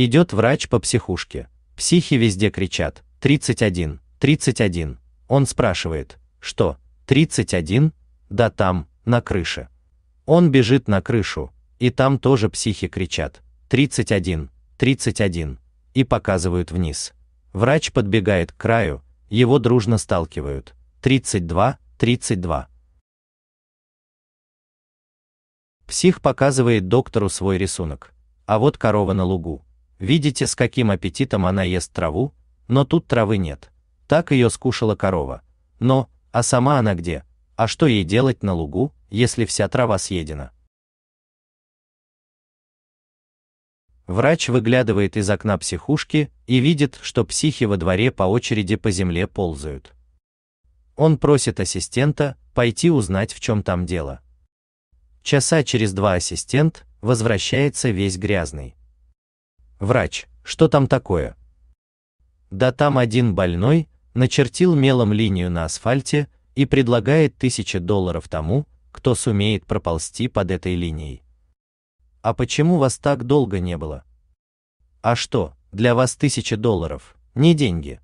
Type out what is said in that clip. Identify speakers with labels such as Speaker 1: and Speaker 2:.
Speaker 1: Идет врач по психушке. Психи везде кричат: 31, 31. Он спрашивает: "Что? 31?" "Да там, на крыше". Он бежит на крышу, и там тоже психи кричат: "31, 31" и показывают вниз. Врач подбегает к краю, его дружно сталкивают. 32, 32. Псих показывает доктору свой рисунок. А вот корова на лугу. Видите, с каким аппетитом она ест траву, но тут травы нет. Так ее скушала корова. Но, а сама она где? А что ей делать на лугу, если вся трава съедена? Врач выглядывает из окна психушки и видит, что психи во дворе по очереди по земле ползают. Он просит ассистента пойти узнать, в чем там дело. Часа через два ассистент возвращается весь грязный. Врач, что там такое? Да там один больной начертил мелом линию на асфальте и предлагает тысячи долларов тому, кто сумеет проползти под этой линией. А почему вас так долго не было? А что, для вас тысяча долларов, не деньги?